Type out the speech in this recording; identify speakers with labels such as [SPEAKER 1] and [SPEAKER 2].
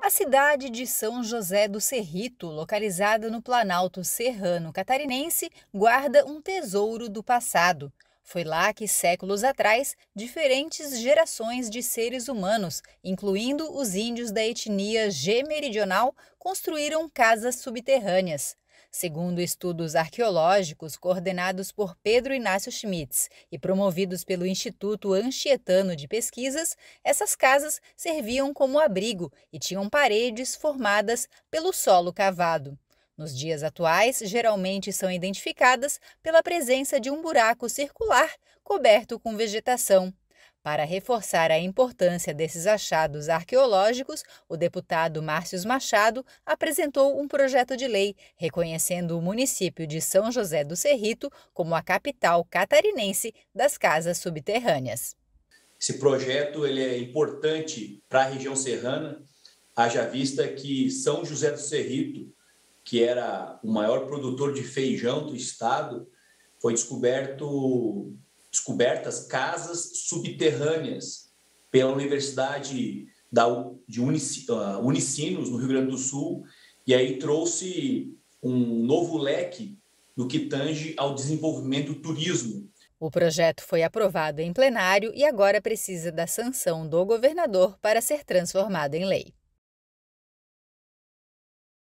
[SPEAKER 1] A cidade de São José do Cerrito, localizada no Planalto Serrano Catarinense, guarda um tesouro do passado. Foi lá que, séculos atrás, diferentes gerações de seres humanos, incluindo os índios da etnia G meridional, construíram casas subterrâneas. Segundo estudos arqueológicos coordenados por Pedro Inácio Schmitz e promovidos pelo Instituto Anchietano de Pesquisas, essas casas serviam como abrigo e tinham paredes formadas pelo solo cavado. Nos dias atuais, geralmente são identificadas pela presença de um buraco circular coberto com vegetação. Para reforçar a importância desses achados arqueológicos, o deputado Márcios Machado apresentou um projeto de lei reconhecendo o município de São José do Cerrito como a capital catarinense das casas subterrâneas.
[SPEAKER 2] Esse projeto ele é importante para a região serrana, haja vista que São José do Cerrito que era o maior produtor de feijão do estado, foi descoberto descobertas casas subterrâneas pela Universidade da, de ah, Unicinos, no Rio Grande do Sul, e aí trouxe um novo leque no que tange ao desenvolvimento do turismo.
[SPEAKER 1] O projeto foi aprovado em plenário e agora precisa da sanção do governador para ser transformado em lei.